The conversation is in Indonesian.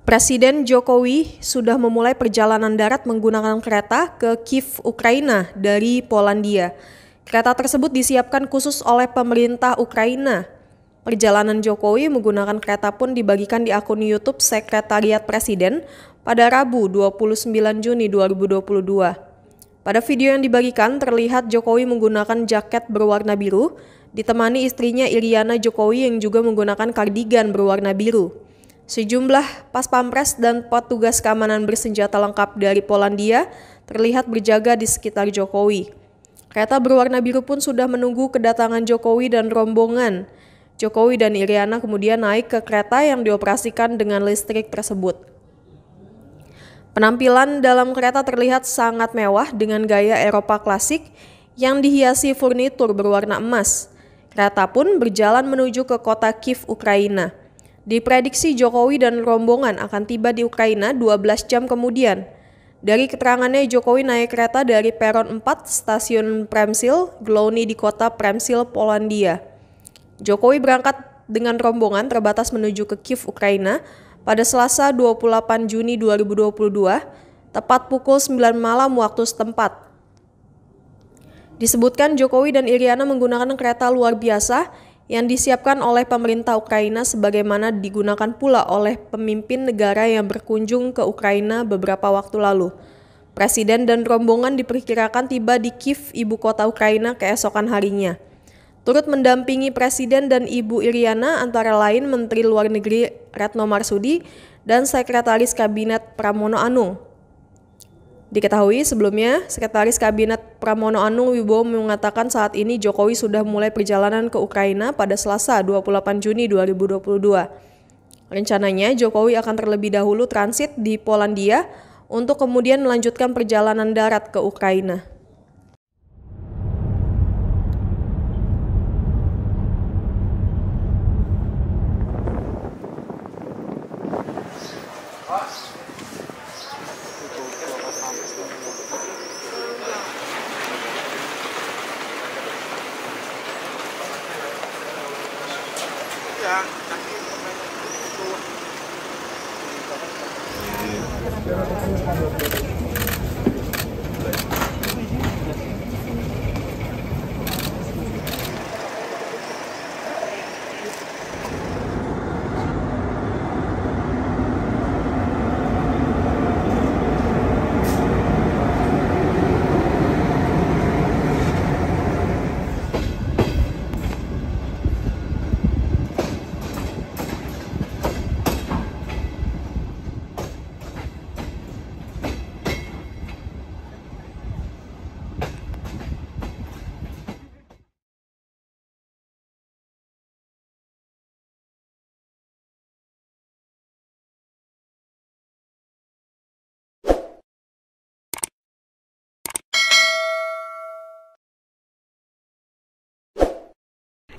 Presiden Jokowi sudah memulai perjalanan darat menggunakan kereta ke Kiev, Ukraina dari Polandia. Kereta tersebut disiapkan khusus oleh pemerintah Ukraina. Perjalanan Jokowi menggunakan kereta pun dibagikan di akun YouTube Sekretariat Presiden pada Rabu 29 Juni 2022. Pada video yang dibagikan terlihat Jokowi menggunakan jaket berwarna biru ditemani istrinya Iriana Jokowi yang juga menggunakan kardigan berwarna biru. Sejumlah pas pampres dan petugas keamanan bersenjata lengkap dari Polandia terlihat berjaga di sekitar Jokowi. Kereta berwarna biru pun sudah menunggu kedatangan Jokowi dan rombongan. Jokowi dan Iriana kemudian naik ke kereta yang dioperasikan dengan listrik tersebut. Penampilan dalam kereta terlihat sangat mewah dengan gaya Eropa klasik yang dihiasi furnitur berwarna emas. Kereta pun berjalan menuju ke kota Kiev, Ukraina. Diprediksi Jokowi dan rombongan akan tiba di Ukraina 12 jam kemudian. Dari keterangannya, Jokowi naik kereta dari peron 4 stasiun Premsil, Glowny di kota Premsil, Polandia. Jokowi berangkat dengan rombongan terbatas menuju ke Kiev, Ukraina pada Selasa 28 Juni 2022, tepat pukul 9 malam waktu setempat. Disebutkan Jokowi dan Iriana menggunakan kereta luar biasa yang disiapkan oleh pemerintah Ukraina sebagaimana digunakan pula oleh pemimpin negara yang berkunjung ke Ukraina beberapa waktu lalu. Presiden dan rombongan diperkirakan tiba di Kiev, ibu kota Ukraina, keesokan harinya. Turut mendampingi Presiden dan Ibu Iriana antara lain Menteri Luar Negeri Retno Marsudi dan Sekretaris Kabinet Pramono Anung. Diketahui sebelumnya, Sekretaris Kabinet Pramono Anung Wibowo mengatakan saat ini Jokowi sudah mulai perjalanan ke Ukraina pada Selasa 28 Juni 2022. Rencananya Jokowi akan terlebih dahulu transit di Polandia untuk kemudian melanjutkan perjalanan darat ke Ukraina. Thank you.